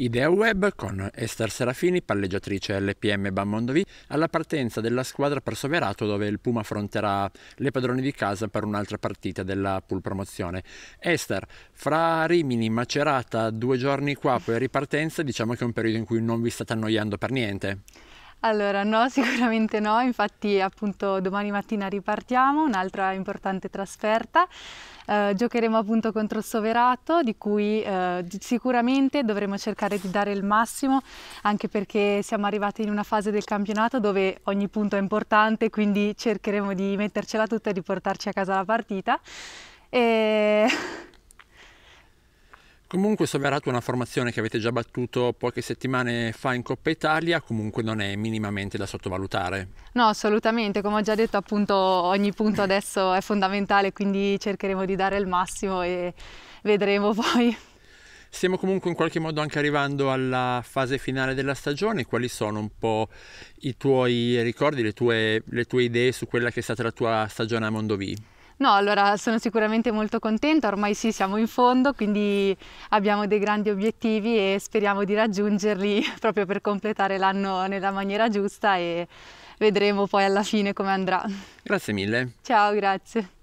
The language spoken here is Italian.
Idea Web con Esther Serafini, palleggiatrice LPM Bammondovì, alla partenza della squadra per Soverato dove il Puma affronterà le padrone di casa per un'altra partita della pool promozione. Esther, fra Rimini, Macerata, due giorni qua, poi ripartenza, diciamo che è un periodo in cui non vi state annoiando per niente. Allora no, sicuramente no, infatti appunto domani mattina ripartiamo, un'altra importante trasferta. Eh, giocheremo appunto contro il Soverato di cui eh, sicuramente dovremo cercare di dare il massimo anche perché siamo arrivati in una fase del campionato dove ogni punto è importante quindi cercheremo di mettercela tutta e di portarci a casa la partita. E... Comunque Soverato è una formazione che avete già battuto poche settimane fa in Coppa Italia, comunque non è minimamente da sottovalutare. No, assolutamente, come ho già detto appunto ogni punto adesso è fondamentale, quindi cercheremo di dare il massimo e vedremo poi. Stiamo comunque in qualche modo anche arrivando alla fase finale della stagione, quali sono un po' i tuoi ricordi, le tue, le tue idee su quella che è stata la tua stagione a Mondovì? No, allora sono sicuramente molto contenta, ormai sì siamo in fondo, quindi abbiamo dei grandi obiettivi e speriamo di raggiungerli proprio per completare l'anno nella maniera giusta e vedremo poi alla fine come andrà. Grazie mille. Ciao, grazie.